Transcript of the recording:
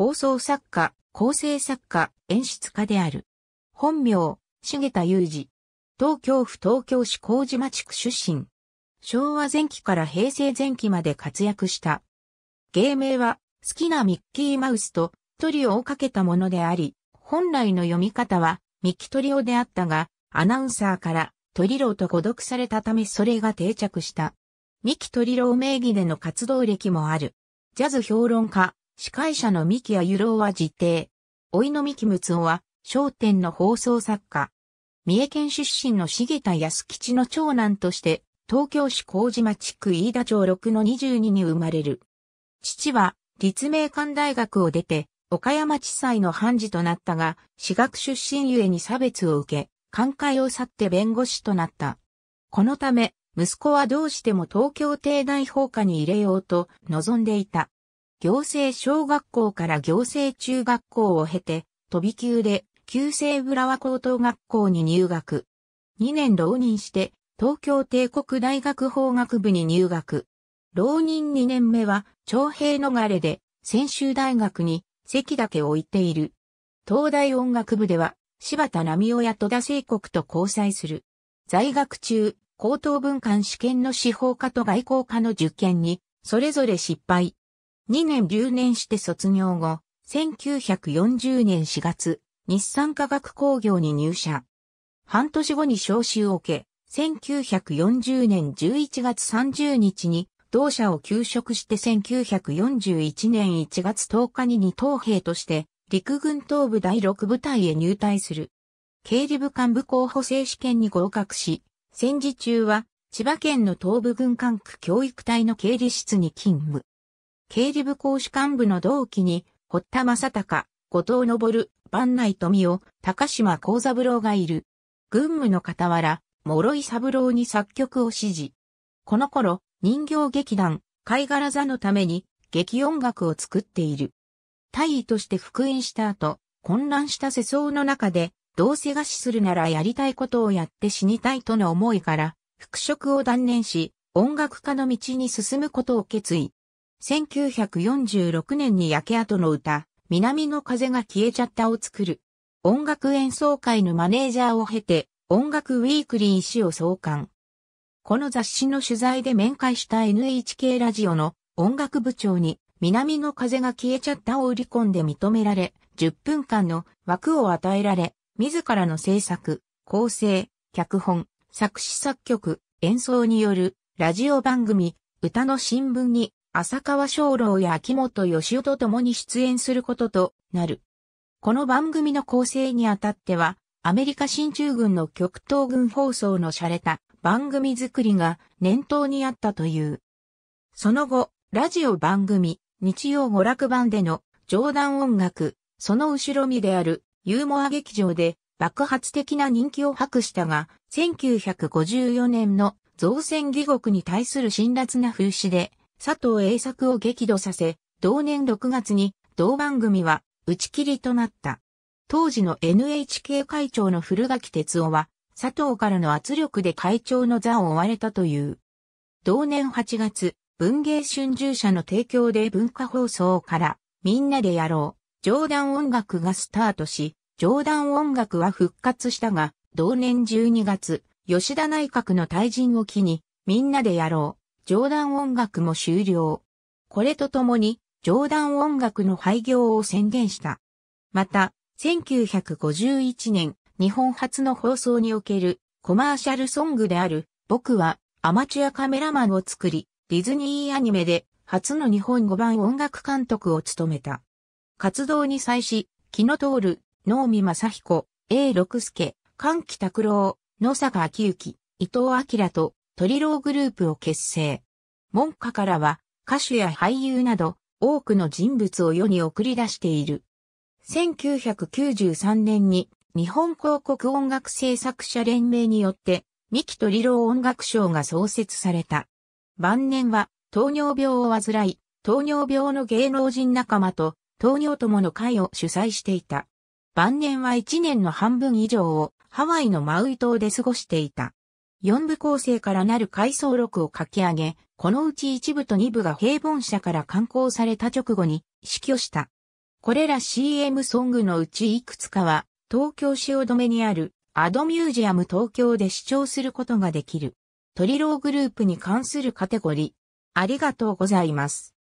放送作家、構成作家、演出家である。本名、重田裕二。東京府東京市麹町区出身。昭和前期から平成前期まで活躍した。芸名は、好きなミッキーマウスと、トリオをかけたものであり、本来の読み方は、ミキトリオであったが、アナウンサーから、トリローと誤読されたためそれが定着した。ミキトリロー名義での活動歴もある。ジャズ評論家、司会者の三木谷由郎は自邸。老いの三木睦夫は、商店の放送作家。三重県出身の重田康吉の長男として、東京市麹町区飯田町6の22に生まれる。父は、立命館大学を出て、岡山地裁の判事となったが、私学出身ゆえに差別を受け、寛解を去って弁護士となった。このため、息子はどうしても東京帝大法科に入れようと望んでいた。行政小学校から行政中学校を経て、飛び級で、旧西浦和高等学校に入学。2年浪人して、東京帝国大学法学部に入学。浪人2年目は、徴兵逃れで、専修大学に、席だけ置いている。東大音楽部では、柴田奈美夫や戸田聖国と交際する。在学中、高等文官試験の司法科と外交科の受験に、それぞれ失敗。2年留年して卒業後、1940年4月、日産化学工業に入社。半年後に召集を受け、1940年11月30日に同社を休職して1941年1月10日に二等兵として陸軍東部第6部隊へ入隊する。経理部幹部候補生試験に合格し、戦時中は千葉県の東部軍管区教育隊の経理室に勤務。経理部公使幹部の同期に、堀田正隆、後藤昇、万内富夫、高島幸三郎がいる。軍務の傍ら、諸井三郎に作曲を指示。この頃、人形劇団、貝殻座のために、劇音楽を作っている。大尉として復員した後、混乱した世相の中で、どうせ餓死するならやりたいことをやって死にたいとの思いから、復職を断念し、音楽家の道に進むことを決意。1946年に焼け跡の歌、南の風が消えちゃったを作る。音楽演奏会のマネージャーを経て、音楽ウィークリー誌を創刊。この雑誌の取材で面会した NHK ラジオの音楽部長に、南の風が消えちゃったを売り込んで認められ、10分間の枠を与えられ、自らの制作、構成、脚本、作詞作曲、演奏によるラジオ番組、歌の新聞に浅川翔郎や秋元義夫と共に出演することとなる。この番組の構成にあたっては、アメリカ新中軍の極東軍放送の洒落た番組作りが念頭にあったという。その後、ラジオ番組、日曜娯楽版での冗談音楽、その後ろ身であるユーモア劇場で爆発的な人気を博したが、1954年の造船義国に対する辛辣な風刺で、佐藤栄作を激怒させ、同年6月に同番組は打ち切りとなった。当時の NHK 会長の古垣哲夫は、佐藤からの圧力で会長の座を追われたという。同年8月、文芸春秋社の提供で文化放送からみんなでやろう、冗談音楽がスタートし、冗談音楽は復活したが、同年12月、吉田内閣の退陣を機に、みんなでやろう、冗談音楽も終了。これとともに、冗談音楽の廃業を宣言した。また、1951年、日本初の放送におけるコマーシャルソングである、僕はアマチュアカメラマンを作り、ディズニーアニメで初の日本語版音楽監督を務めた。活動に際し、木野徹、能見正彦、A 六助、関木拓郎、野坂昭之、伊藤明とトリローグループを結成。門下からは歌手や俳優など多くの人物を世に送り出している。1993年に日本広告音楽制作者連盟によって三木トリロー音楽賞が創設された。晩年は糖尿病を患い、糖尿病の芸能人仲間と糖尿友の会を主催していた。晩年は1年の半分以上をハワイのマウイ島で過ごしていた。4部構成からなる回想録を書き上げ、このうち1部と2部が平凡社から刊行された直後に死去した。これら CM ソングのうちいくつかは、東京汐留にあるアドミュージアム東京で視聴することができる。トリローグループに関するカテゴリー。ありがとうございます。